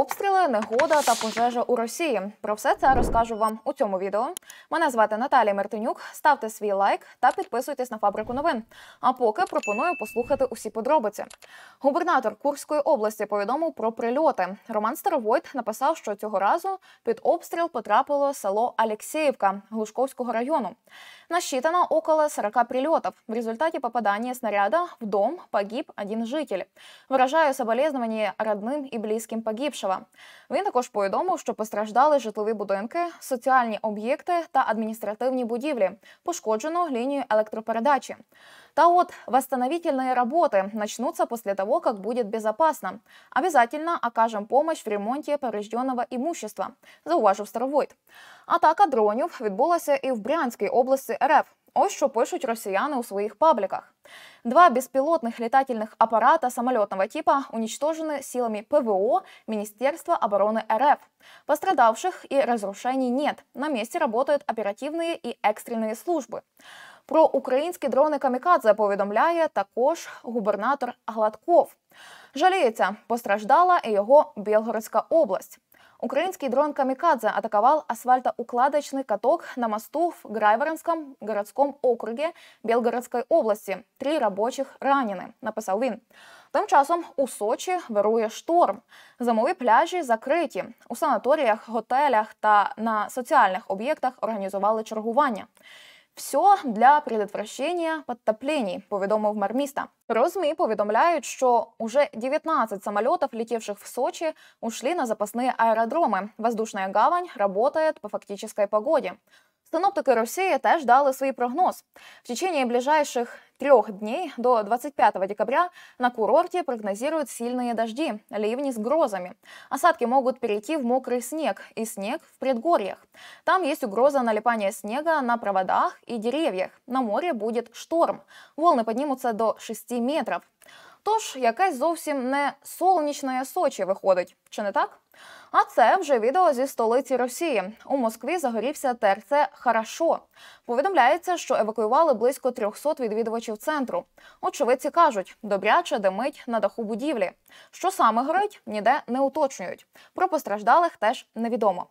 Обстріли, негода та пожежа у Росії. Про все це розкажу вам у цьому відео. Мене звати Наталія Мартинюк. Ставте свій лайк та підписуйтесь на фабрику новин. А поки пропоную послухати усі подробиці. Губернатор Курської області повідомив про прильоти. Роман Старовойт написав, що цього разу під обстріл потрапило село Алєксєївка Глушковського району. Насчитано около 40 прильотів. В результаті попадання снаряда в дом погиб один житель. Виражаю соболезнования родним і близьким погибшим. Лукашева. Він також повідомив, що постраждали житлові будинки, соціальні об'єкти та адміністративні будівлі, пошкоджено лінію електропередачі. Та от восстановительные роботи почнуться після того, як буде безопасно. Обязательно окажем помощь в ремонті поврежденного імущества. зауважив Старовойт. Атака дронів відбулася і в Брянській області РФ. Ось що пишуть росіяни у своїх пабліках. Два безпілотних літательних аппарата самолетного типу унічтожені силами ПВО Міністерства оборони РФ. Пострадавших і разрушений нет. На місці работают оперативні і экстренные служби. Про українські дрони Камікадзе повідомляє також губернатор Гладков. Жаліється, постраждала і його Білгородська область. Украинский дрон «Камикадзе» атаковал асфальтоукладочный каток на мосту в Грайворонском городском округе Белгородской области. Три рабочих ранены, написал він. Тим часом у Сочі вирує шторм. Зимові пляжі закриті. У санаторіях, готелях та на соціальних об'єктах організували чергування. Все для предотвращення підтопленій, повідомив мер міста. Розмі повідомляють, що уже 19 самолетов, літівших в Сочі, ушли на запасні аеродроми. Воздушна гавань работает по фактической погоді. Синоптики Росії теж дали свій прогноз. В течение ближайших трех дней до 25 декабря на курорте прогнозируют сильные дожди, ливни с грозами. Осадки могут перейти в мокрый снег и снег в предгорьях. Там есть угроза налипания снега на проводах и деревьях. На море будет шторм. Волны поднимутся до 6 метров. Тож якесь зовсім не солнічне Сочі виходить, чи не так? А це вже відео зі столиці Росії. У Москві загорівся ТРЦ Харашо. Повідомляється, що евакуювали близько 300 відвідувачів центру. Очевидці кажуть, добряче димить на даху будівлі. Що саме горить, ніде не уточнюють. Про постраждалих теж невідомо.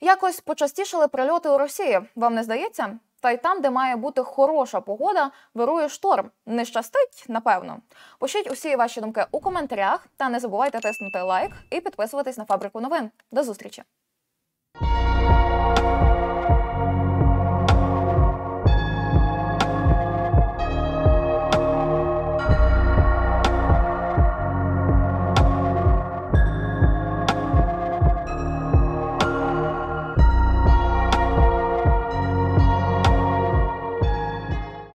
Якось почастішали прильоти у Росії. Вам не здається? Та й там, де має бути хороша погода, вирує шторм. Не щастить, напевно. Пишіть усі ваші думки у коментарях та не забувайте тиснути лайк і підписуватись на фабрику новин. До зустрічі!